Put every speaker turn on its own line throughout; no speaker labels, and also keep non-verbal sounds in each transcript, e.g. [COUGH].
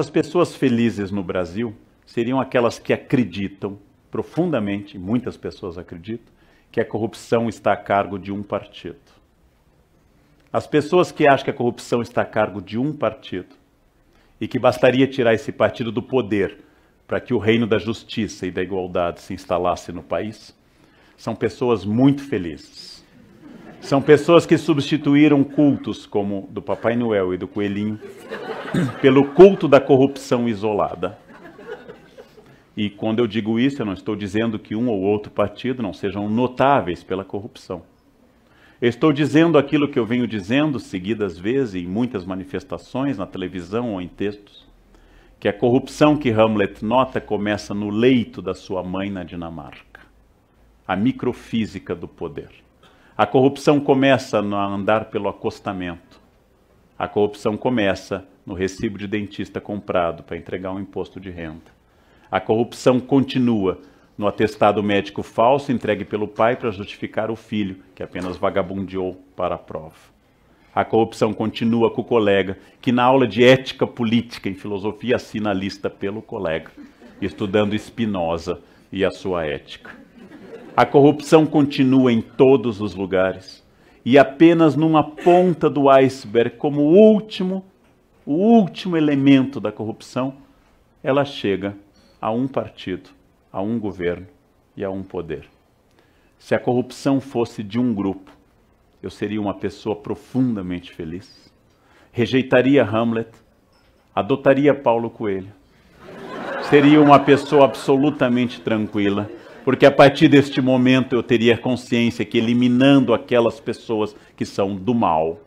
As pessoas felizes no Brasil seriam aquelas que acreditam profundamente, muitas pessoas acreditam, que a corrupção está a cargo de um partido. As pessoas que acham que a corrupção está a cargo de um partido e que bastaria tirar esse partido do poder para que o reino da justiça e da igualdade se instalasse no país, são pessoas muito felizes. São pessoas que substituíram cultos como do Papai Noel e do Coelhinho [COUGHS] pelo culto da corrupção isolada. E quando eu digo isso, eu não estou dizendo que um ou outro partido não sejam notáveis pela corrupção. Eu estou dizendo aquilo que eu venho dizendo seguidas vezes em muitas manifestações na televisão ou em textos, que a corrupção que Hamlet nota começa no leito da sua mãe na Dinamarca, a microfísica do poder. A corrupção começa no andar pelo acostamento. A corrupção começa no recibo de dentista comprado para entregar um imposto de renda. A corrupção continua no atestado médico falso entregue pelo pai para justificar o filho, que apenas vagabundeou para a prova. A corrupção continua com o colega, que na aula de ética política e filosofia assina a lista pelo colega, estudando Spinoza e a sua ética. A corrupção continua em todos os lugares e apenas numa ponta do iceberg, como o último, o último elemento da corrupção, ela chega a um partido, a um governo e a um poder. Se a corrupção fosse de um grupo, eu seria uma pessoa profundamente feliz. Rejeitaria Hamlet, adotaria Paulo Coelho. Seria uma pessoa absolutamente tranquila porque a partir deste momento eu teria consciência que eliminando aquelas pessoas que são do mal,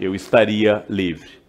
eu estaria livre.